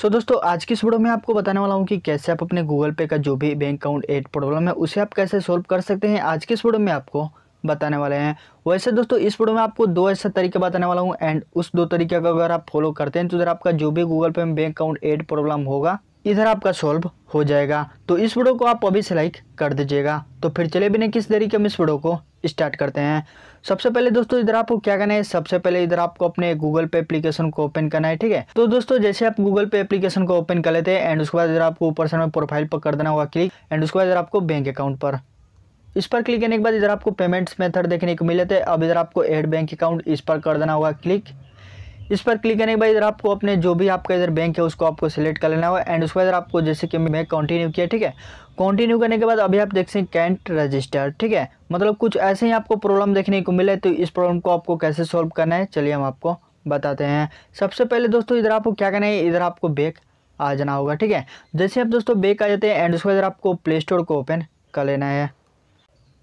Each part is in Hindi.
सो so, दोस्तों आज की इस वीडियो में आपको बताने वाला हूँ कि कैसे आप अपने गूगल पे का जो भी बैंक अकाउंट एड प्रॉब्लम है उसे आप कैसे सॉल्व कर सकते हैं आज की इस वीडियो में आपको बताने वाले हैं वैसे दोस्तों इस वीडियो में आपको दो ऐसा तरीके बताने वाला हूँ एंड उस दो तरीके का अगर आप फॉलो करते हैं तो इधर आपका जो भी गूगल पे में बैंक अकाउंट एड प्रॉब्लम होगा इधर आपका सॉल्व हो जाएगा तो इस वीडियो को आप अभी से लाइक कर दीजिएगा तो फिर चले बिना किस तरीके में इस वीडियो को स्टार्ट करते हैं सबसे पहले दोस्तों इधर आपको क्या करना है सबसे पहले इधर आपको अपने गूगल पे एप्लीकेशन को ओपन करना है ठीक है तो दोस्तों जैसे आप गूगल पे एप्लीकेशन को ओपन कर लेते हैं एंड उसके बाद इधर आपको ऊपर से प्रोफाइल पर कर देना होगा क्लिक एंड उसके बाद इधर आपको बैंक अकाउंट पर इस पर क्लिक करने के बाद इधर आपको पेमेंट्स मेथड देखने को मिले थे अब इधर आपको एड बैंक अकाउंट इस पर कर देना होगा क्लिक इस पर क्लिक करने के बाद इधर आपको अपने जो भी आपका इधर बैंक है उसको आपको सिलेक्ट कर लेना होगा एंड उसके बाद आपको जैसे कि मैं कंटिन्यू किया ठीक है कंटिन्यू करने के बाद अभी आप देख सकते हैं कैंट रजिस्टर ठीक है मतलब कुछ ऐसे ही आपको प्रॉब्लम देखने को मिले तो इस प्रॉब्लम को आपको कैसे सॉल्व करना है चलिए हम आपको बताते हैं सबसे पहले दोस्तों इधर आपको क्या करना है इधर आपको बैक आ जाना होगा ठीक है जैसे आप दोस्तों बैक आ जाते हैं एंड उसके बाद आपको प्ले स्टोर को ओपन कर लेना है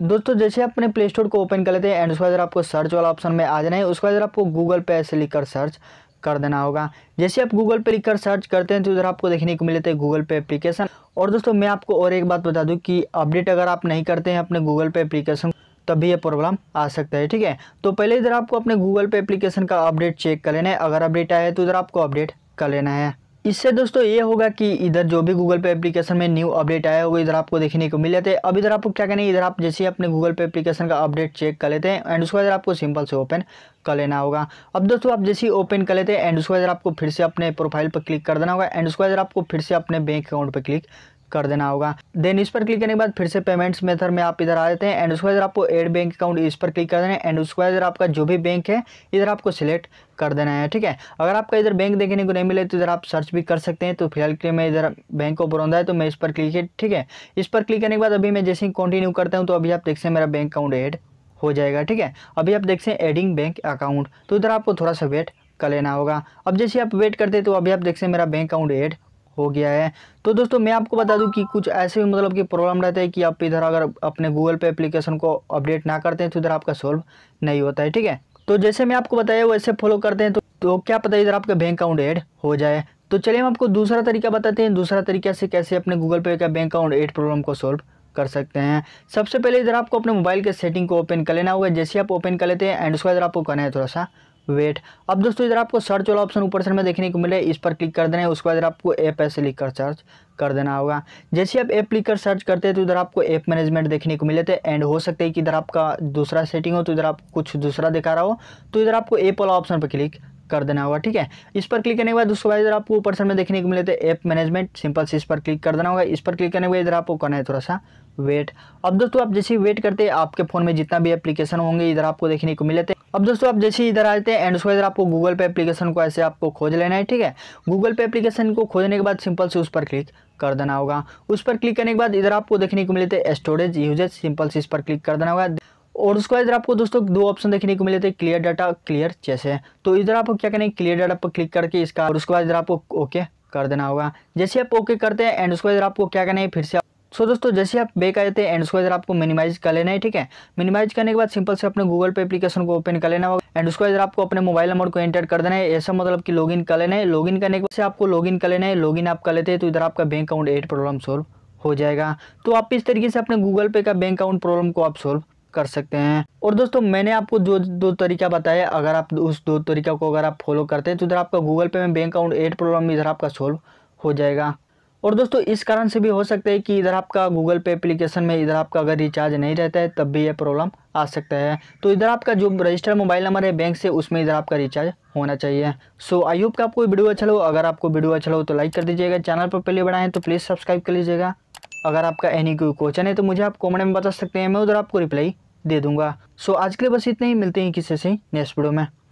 दोस्तों जैसे अपने प्ले स्टोर को ओपन कर लेते हैं एंड उसके बाद आपको सर्च वाला ऑप्शन में आ जाना है उसके बाद आपको गूगल पे से लिखकर सर्च कर देना होगा जैसे आप गूगल पे लिखकर सर्च करते हैं तो उधर आपको देखने को मिलते हैं गूगल पे एप्लीकेशन और दोस्तों मैं आपको और एक बात बता दूँ कि अपडेट अगर आप नहीं करते हैं अपने गूगल पे एप्लीकेशन तभी ये प्रॉब्लम आ सकता है ठीक है तो पहले इधर आपको अपने गूगल पे एप्लीकेशन का अपडेट चेक कर लेना है अगर अपडेट आया है तो इधर आपको अपडेट कर लेना है इससे दोस्तों ये होगा कि इधर जो भी गूगल पे एप्लीकेशन में न्यू अपडेट आया होगा इधर आपको देखने को मिल जाते हैं अब इधर आपको क्या करना है इधर आप जैसे ही अपने गूगल पे एप्लीकेशन का अपडेट चेक कर लेते हैं एंड उसके बाद आपको सिंपल से ओपन कर लेना होगा अब दोस्तों आप जैसे ही ओपन कर लेते हैं एंड उसके बाद आपको फिर से अपने प्रोफाइल पर क्लिक कर देना होगा एंड उसके बाद आपको फिर से अपने बैंक अकाउंट पर क्लिक कर देना होगा देन इस पर क्लिक करने के बाद फिर से पेमेंट्स मेथड में आप इधर आ जाते हैं एंड उसके बाद आपको एड बैंक अकाउंट इस पर क्लिक कर देना है एंड उसके बाद आपका जो भी बैंक है इधर आपको सिलेक्ट कर देना है ठीक है अगर आपका इधर बैंक देखने को नहीं मिले तो इधर आप सर्च भी कर सकते हैं तो फिलहाल के लिए मैं इधर बैंक को बुरा है तो मैं इस पर क्लिक है ठीक है इस पर क्लिक करने के बाद अभी मैं जैसे ही कंटिन्यू करता हूँ तो अभी आप देख सकते हैं मेरा बैंक अकाउंट एड हो जाएगा ठीक है अभी आप देख सकते हैं एडिंग बैंक अकाउंट तो इधर आपको थोड़ा सा वेट कर लेना होगा अब जैसे आप वेट करते हैं तो अभी आप देख सकते मेरा बैंक अकाउंट एड हो गया है तो दोस्तों मैं आपको बता दूं कि कुछ ऐसे भी मतलब कि प्रॉब्लम रहते हैं कि आप इधर अगर अपने गूगल पे एप्लीकेशन को अपडेट ना करते हैं तो इधर आपका सॉल्व नहीं होता है ठीक है तो जैसे मैं आपको बताया वैसे फॉलो करते हैं तो, तो क्या पता इधर आपका बैंक अकाउंट ऐड हो जाए तो चलिए हम आपको दूसरा तरीका बताते हैं दूसरा तरीका से कैसे अपने गूगल पे का बैंक अकाउंट एड प्रॉब्लम को सोल्व कर सकते हैं सबसे पहले इधर आपको अपने मोबाइल के सेटिंग को ओपन कर लेना होगा जैसे आप ओपन कर लेते हैं एंड उसका इधर आपको करना है थोड़ा सा वेट अब दोस्तों इधर आपको सर्च वाला ऑप्शन ऊपर सर में देखने को मिले इस पर क्लिक कर देना है उसके बाद इधर आपको ऐप ऐसे लिख कर सर्च कर देना होगा जैसे आप ऐप लिख कर सर्च करते हैं तो इधर आपको ऐप मैनेजमेंट देखने को मिले थे एंड हो सकता है कि इधर आपका दूसरा सेटिंग हो तो इधर आप कुछ दूसरा दिखा रहा हो तो इधर आपको ऐप वाला ऑप्शन पर क्लिक कर देना होगा ठीक है इस पर क्लिक करने के बाद उसके बाद इधर आपको ऊपर में देखने को मिले थे ऐप मैनेजमेंट सिंपल से इस पर क्लिक कर देना होगा इस पर क्लिक करने के बाद इधर आपको करना है थोड़ा सा वेट अब दोस्तों आप जैसे वेट करते हैं आपके फ़ोन में जितना भी एप्लीकेशन होंगे इधर आपको देखने को मिले थे अब दोस्तों आप जैसे इधर आ जाते हैं एंड उसके इधर आपको गूगल पे एप्लीकेशन को ऐसे आपको खोज लेना है ठीक है गूगल पे एप्लीकेशन को खोजने के बाद सिंपल से उस पर क्लिक कर देना होगा उस पर क्लिक करने के बाद इधर आपको देखने को मिलते हैं स्टोरेज यूजेज सिंपल से इस पर क्लिक कर देना होगा और उसके बाद इधर आपको दोस्तों दो ऑप्शन देखने को मिले थे क्लियर डाटा क्लियर जैसे तो इधर आपको क्या करें क्लियर डाटा पर क्लिक करके इसका और उसके बाद इधर आपको ओके कर देना होगा जैसे आप ओके करते हैं एंड उसके बाद इधर आपको क्या करना है फिर से सो दोस्तों जैसे आप बैक आ जाते हैं एंड उसको इधर आपको मिनिमाइज कर लेना है ठीक है मिनिमाइज करने के बाद सिंपल से अपने गूगल पे एप्लीकेशन को ओपन कर लेना होगा एंड उसको इधर आपको अपने मोबाइल नंबर को एंटर कर देना है ऐसा मतलब कि लॉगिन कर लेना है लॉगिन करने के बाद से आपको लॉगिन कर लेना है लॉगिन आप कर लेते हैं तो इधर आपका bank account add problem solve हो जाएगा तो आप इस तरीके से अपने गूगल पे का बैंक अकाउंट प्रॉब्लम को आप सोल्व कर सकते हैं और दोस्तों मैंने आपको जो दो तरीका बताया अगर आप उस दो तरीका को अगर आप फॉलो करते हैं तो इधर आपका गूगल पे में बैंक अकाउंट एड प्रॉब्लम इधर आपका सोल्व हो जाएगा और दोस्तों इस कारण से भी हो सकता है कि इधर आपका गूगल पे एप्लीकेशन में इधर आपका अगर रिचार्ज नहीं रहता है तब भी ये प्रॉब्लम आ सकता है तो इधर आपका जो रजिस्टर मोबाइल नंबर है बैंक से उसमें इधर आपका रिचार्ज होना चाहिए सो आई होप का आपको वीडियो अच्छा लगे अगर आपको वीडियो अच्छा लगे तो लाइक कर दीजिएगा चैनल पर पहले बढ़ाएं तो प्लीज़ सब्सक्राइब कर लीजिएगा अगर आपका एनी कोई क्वेश्चन है तो मुझे आप कॉमेंट में बता सकते हैं मैं उधर आपको रिप्लाई दे दूंगा सो आज के लिए बस इतना ही मिलते हैं किसी से नेक्स्ट वीडियो में